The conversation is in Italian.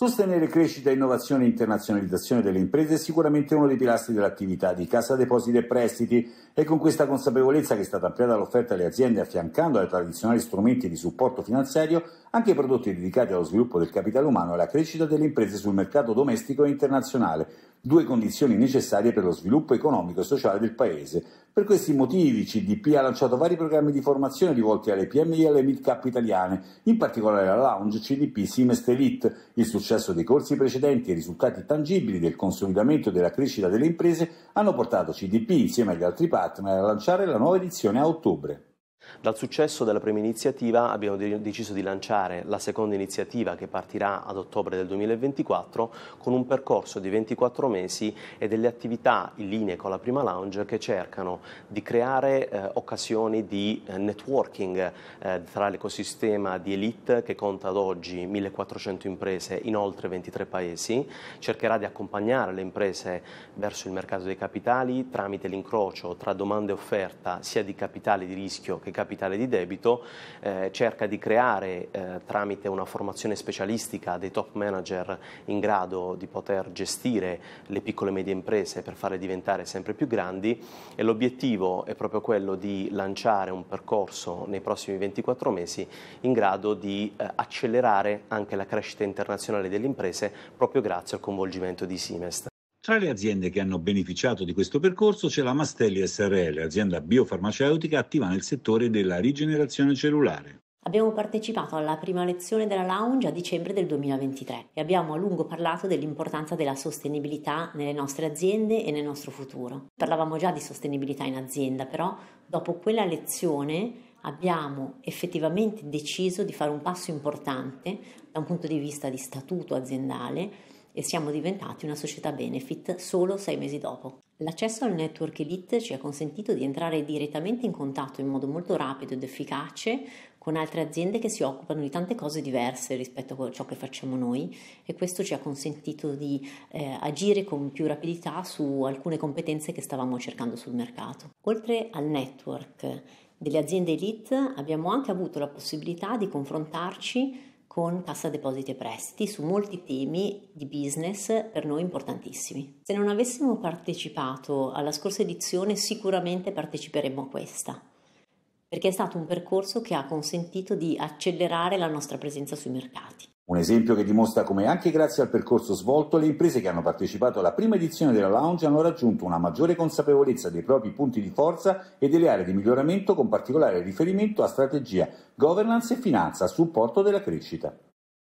Sostenere crescita, innovazione e internazionalizzazione delle imprese è sicuramente uno dei pilastri dell'attività di Cassa Depositi e Prestiti e con questa consapevolezza che è stata ampliata l'offerta alle aziende affiancando ai tradizionali strumenti di supporto finanziario anche i prodotti dedicati allo sviluppo del capitale umano e alla crescita delle imprese sul mercato domestico e internazionale, due condizioni necessarie per lo sviluppo economico e sociale del Paese. Per questi motivi CDP ha lanciato vari programmi di formazione rivolti alle PMI e alle mid-cap italiane, in particolare alla lounge CDP Simest Elite. Il successo dei corsi precedenti e i risultati tangibili del consolidamento della crescita delle imprese hanno portato CDP, insieme agli altri partner, a lanciare la nuova edizione a ottobre. Dal successo della prima iniziativa abbiamo deciso di lanciare la seconda iniziativa che partirà ad ottobre del 2024 con un percorso di 24 mesi e delle attività in linea con la prima lounge che cercano di creare eh, occasioni di eh, networking eh, tra l'ecosistema di elite che conta ad oggi 1400 imprese in oltre 23 paesi, cercherà di accompagnare le imprese verso il mercato dei capitali tramite l'incrocio tra domanda e offerta sia di capitali di rischio che capitali capitale di debito, eh, cerca di creare eh, tramite una formazione specialistica dei top manager in grado di poter gestire le piccole e medie imprese per farle diventare sempre più grandi e l'obiettivo è proprio quello di lanciare un percorso nei prossimi 24 mesi in grado di eh, accelerare anche la crescita internazionale delle imprese proprio grazie al coinvolgimento di Simest. Tra le aziende che hanno beneficiato di questo percorso c'è la Mastelli SRL, azienda biofarmaceutica attiva nel settore della rigenerazione cellulare. Abbiamo partecipato alla prima lezione della Lounge a dicembre del 2023 e abbiamo a lungo parlato dell'importanza della sostenibilità nelle nostre aziende e nel nostro futuro. Parlavamo già di sostenibilità in azienda, però dopo quella lezione abbiamo effettivamente deciso di fare un passo importante da un punto di vista di statuto aziendale e siamo diventati una società benefit solo sei mesi dopo. L'accesso al network elite ci ha consentito di entrare direttamente in contatto in modo molto rapido ed efficace con altre aziende che si occupano di tante cose diverse rispetto a ciò che facciamo noi e questo ci ha consentito di eh, agire con più rapidità su alcune competenze che stavamo cercando sul mercato. Oltre al network delle aziende elite abbiamo anche avuto la possibilità di confrontarci con Cassa Depositi e Prestiti su molti temi di business per noi importantissimi. Se non avessimo partecipato alla scorsa edizione sicuramente parteciperemmo a questa, perché è stato un percorso che ha consentito di accelerare la nostra presenza sui mercati. Un esempio che dimostra come anche grazie al percorso svolto le imprese che hanno partecipato alla prima edizione della Lounge hanno raggiunto una maggiore consapevolezza dei propri punti di forza e delle aree di miglioramento con particolare riferimento a strategia, governance e finanza a supporto della crescita.